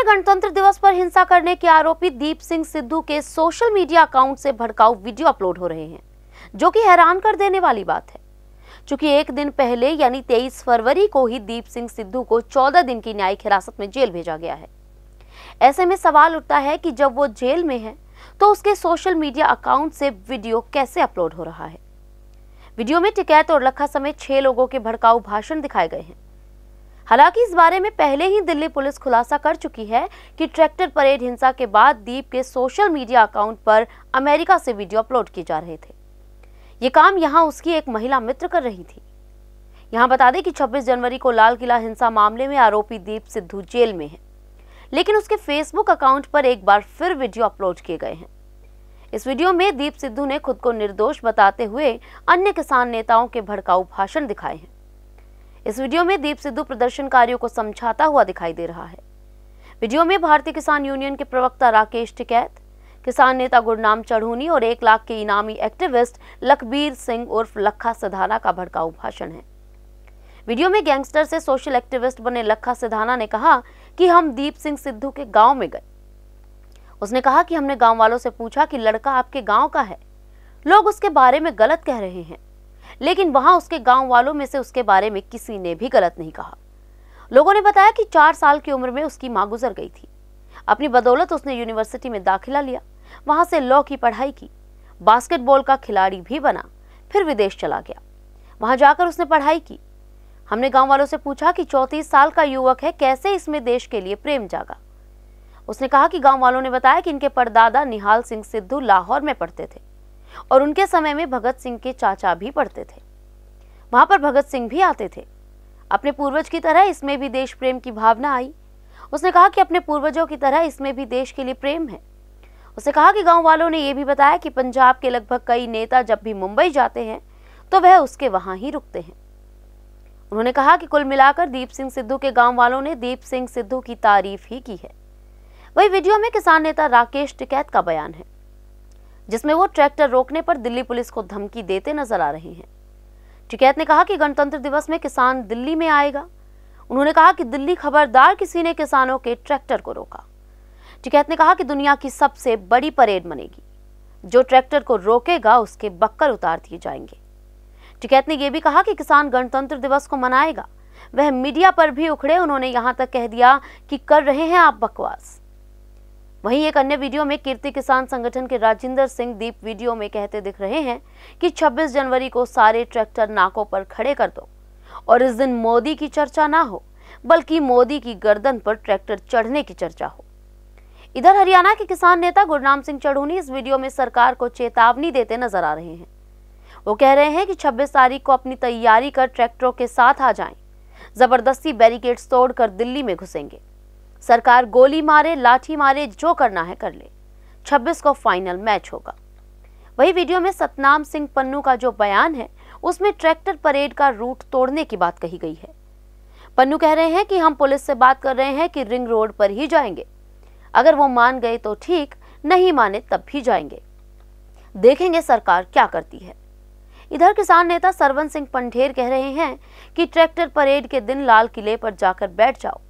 में गणतंत्र दिवस पर हिंसा करने के आरोपी दीप सिंह सिद्धू के सोशल मीडिया अकाउंट से भड़काऊ वीडियो अपलोड हो रहे हैं जो कि हैरान कर देने वाली बात है क्योंकि एक दिन पहले यानी 23 फरवरी को ही दीप सिंह सिद्धू को 14 दिन की न्यायिक हिरासत में जेल भेजा गया है ऐसे में सवाल उठता है कि जब वो जेल में है तो उसके सोशल मीडिया अकाउंट से वीडियो कैसे अपलोड हो रहा है वीडियो में टिकैत और लखा समेत छह लोगों के भड़काऊ भाषण दिखाए गए हैं हालांकि इस बारे में पहले ही दिल्ली पुलिस खुलासा कर चुकी है कि ट्रैक्टर परेड हिंसा के बाद दीप के सोशल मीडिया अकाउंट पर अमेरिका से वीडियो अपलोड किए जा रहे थे ये काम यहाँ उसकी एक महिला मित्र कर रही थी यहाँ बता दें कि 26 जनवरी को लाल किला हिंसा मामले में आरोपी दीप सिद्धू जेल में है लेकिन उसके फेसबुक अकाउंट पर एक बार फिर वीडियो अपलोड किए गए हैं इस वीडियो में दीप सिद्धू ने खुद को निर्दोष बताते हुए अन्य किसान नेताओं के भड़काऊ भाषण दिखाए हैं इस वीडियो में दीप सिद्धू प्रदर्शनकारियों को समझाता हुआ दिखाई दे रहा है वीडियो में भारतीय किसान यूनियन के प्रवक्ता राकेश टिकैत किसान नेता गुरनाम चढ़ूनी और एक लाख के इनामी एक्टिविस्ट लखबीर सिंह उर्फ लखा सिधाना का भड़काऊ भाषण है वीडियो में गैंगस्टर से सोशल एक्टिविस्ट बने लखा सिधाना ने कहा कि हम दीप सिंह सिद्धू के गांव में गए उसने कहा कि हमने गांव वालों से पूछा कि लड़का आपके गांव का है लोग उसके बारे में गलत कह रहे हैं लेकिन वहां उसके गांव वालों में से उसके बारे में किसी ने भी गलत नहीं कहा लोगों ने बताया कि चार साल की उम्र में उसकी माँ गुजर गई थी अपनी बदौलत उसने यूनिवर्सिटी में दाखिला लिया वहां से लॉ की पढ़ाई की बास्केटबॉल का खिलाड़ी भी बना फिर विदेश चला गया वहां जाकर उसने पढ़ाई की हमने गांव वालों से पूछा कि चौतीस साल का युवक है कैसे इसमें देश के लिए प्रेम जागा उसने कहा कि गांव वालों ने बताया कि इनके परदादा निहाल सिंह सिद्धू लाहौर में पढ़ते थे और उनके समय में भगत सिंह के चाचा भी पढ़ते थे वहां पर भगत सिंह भी आते थे अपने पूर्वज की तरह इसमें भी देश प्रेम की भावना आई उसने कहा कि अपने पूर्वजों की तरह इसमें भी देश के लिए प्रेम है उसने कहा कि गांव वालों ने यह भी बताया कि पंजाब के लगभग कई नेता जब भी मुंबई जाते हैं तो वह उसके वहां ही रुकते हैं उन्होंने कहा कि कुल मिलाकर दीप सिंह सिद्धू के गांव वालों ने दीप सिंह सिद्धू की तारीफ ही की है वही वीडियो में किसान नेता राकेश टिकैत का बयान है जिसमें वो ट्रैक्टर रोकने पर दिल्ली पुलिस को धमकी देते नजर आ रहे हैं टिकैत ने कहा कि गणतंत्र दिवस में किसान दिल्ली में आएगा उन्होंने कहा कि दिल्ली खबरदार किसी ने किसानों के ट्रैक्टर को रोका टिकैत ने कहा कि दुनिया की सबसे बड़ी परेड बनेगी जो ट्रैक्टर को रोकेगा उसके बक्कर उतार दिए जाएंगे टिकैत ने यह भी कहा कि किसान गणतंत्र दिवस को मनाएगा वह मीडिया पर भी उखड़े उन्होंने यहां तक कह दिया कि कर रहे हैं आप बकवास वहीं एक अन्य वीडियो में कीर्ति किसान संगठन के राजेंद्र सिंह दीप वीडियो में कहते दिख रहे हैं कि 26 जनवरी को सारे ट्रैक्टर नाकों पर खड़े कर दो और इस दिन मोदी की चर्चा ना हो बल्कि मोदी की गर्दन पर ट्रैक्टर चढ़ने की चर्चा हो इधर हरियाणा के किसान नेता गुरनाम सिंह चढ़ूनी इस वीडियो में सरकार को चेतावनी देते नजर आ रहे हैं वो कह रहे हैं कि छब्बीस तारीख को अपनी तैयारी कर ट्रैक्टरों के साथ आ जाए जबरदस्ती बैरिकेड तोड़कर दिल्ली में घुसेंगे सरकार गोली मारे लाठी मारे जो करना है कर ले 26 को फाइनल मैच होगा वही वीडियो में सतनाम सिंह पन्नू का जो बयान है उसमें ट्रैक्टर परेड का रूट तोड़ने की बात कही गई है पन्नू कह रहे हैं कि हम पुलिस से बात कर रहे हैं कि रिंग रोड पर ही जाएंगे अगर वो मान गए तो ठीक नहीं माने तब भी जाएंगे देखेंगे सरकार क्या करती है इधर किसान नेता सरवन सिंह पंडेर कह रहे हैं कि ट्रैक्टर परेड के दिन लाल किले पर जाकर बैठ जाओ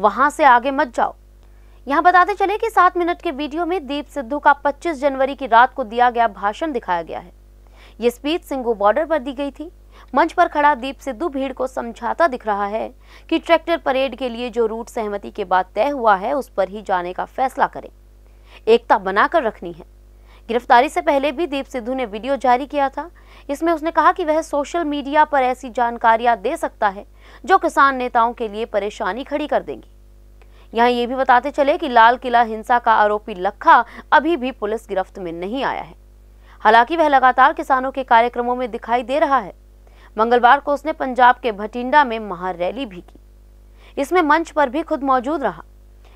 वहां से आगे मत जाओ यहां बताते चले कि सात मिनट के वीडियो में दीप सिद्धू का 25 जनवरी की रात को दिया गया भाषण दिखाया गया है ये स्पीच सिंगू बॉर्डर पर दी गई थी मंच पर खड़ा दीप सिद्धू भीड़ को समझाता दिख रहा है कि ट्रैक्टर परेड के लिए जो रूट सहमति के बाद तय हुआ है उस पर ही जाने का फैसला करें एकता बनाकर रखनी है गिरफ्तारी से पहले भी दीप सिद्धू ने वीडियो जारी किया था इसमें उसने कहा कि वह सोशल मीडिया पर ऐसी जानकारियां दे सकता है जो किसान नेताओं के लिए परेशानी खड़ी कर देंगी यहाँ ये भी बताते चले कि लाल किला हिंसा का आरोपी लखा अभी भी पुलिस गिरफ्त में नहीं आया है हालांकि वह लगातार किसानों के कार्यक्रमों में दिखाई दे रहा है मंगलवार को उसने पंजाब के भटिंडा में महारैली भी की इसमें मंच पर भी खुद मौजूद रहा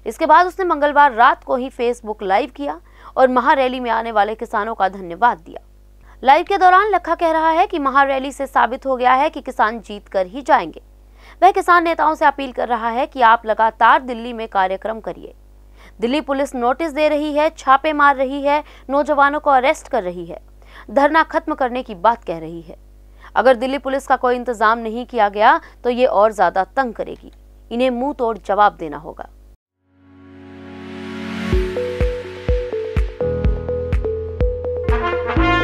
इसके बाद उसने मंगलवार रात को ही फेसबुक लाइव किया और महारैली में आने वाले किसानों का धन्यवाद दिया लाइव के दौरान लखा कह रहा है कि महारैली से साबित हो गया है कि किसान जीत कर ही जाएंगे वह किसान नेताओं से अपील कर रहा है कि आप लगातार दिल्ली में कार्यक्रम करिए दिल्ली पुलिस नोटिस दे रही है छापे मार रही है नौजवानों को अरेस्ट कर रही है धरना खत्म करने की बात कह रही है अगर दिल्ली पुलिस का कोई इंतजाम नहीं किया गया तो ये और ज्यादा तंग करेगी इन्हें मुंह तोड़ जवाब देना होगा